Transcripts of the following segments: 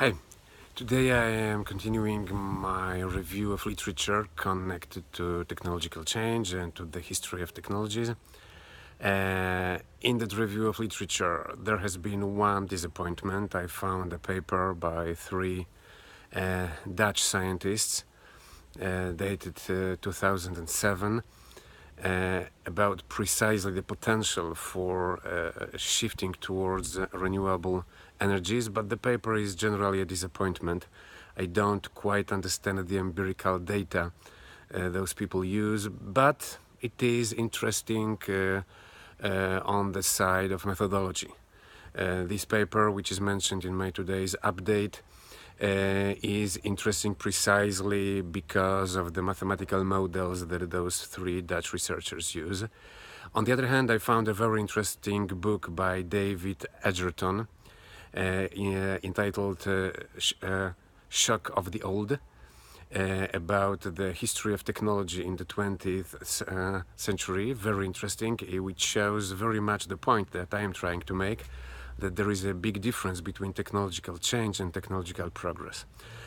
Hey, today I am continuing my review of literature connected to technological change and to the history of technologies. Uh, in that review of literature, there has been one disappointment. I found a paper by three uh, Dutch scientists uh, dated uh, 2007 uh, about precisely the potential for uh, shifting towards renewable energies, but the paper is generally a disappointment. I don't quite understand the empirical data uh, those people use, but it is interesting uh, uh, on the side of methodology. Uh, this paper, which is mentioned in my today's update, uh, is interesting precisely because of the mathematical models that those three Dutch researchers use. On the other hand, I found a very interesting book by David Edgerton uh, entitled uh, Sh uh, Shock of the Old. Uh, about the history of technology in the 20th uh, century. Very interesting, eh, which shows very much the point that I am trying to make that there is a big difference between technological change and technological progress.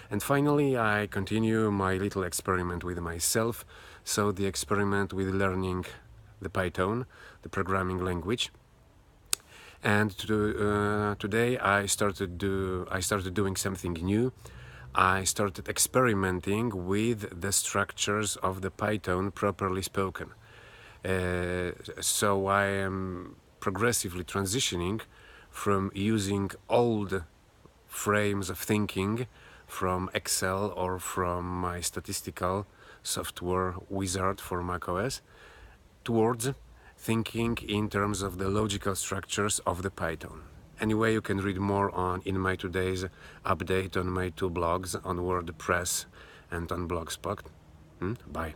And finally, I continue my little experiment with myself, so the experiment with learning the Python, the programming language. And to, uh, today I started, do, I started doing something new. I started experimenting with the structures of the Python properly spoken. Uh, so I am progressively transitioning from using old frames of thinking from Excel or from my statistical software wizard for macOS towards thinking in terms of the logical structures of the Python. Anyway, you can read more on in my today's update on my two blogs on WordPress and on Blogspot. Hmm? Bye.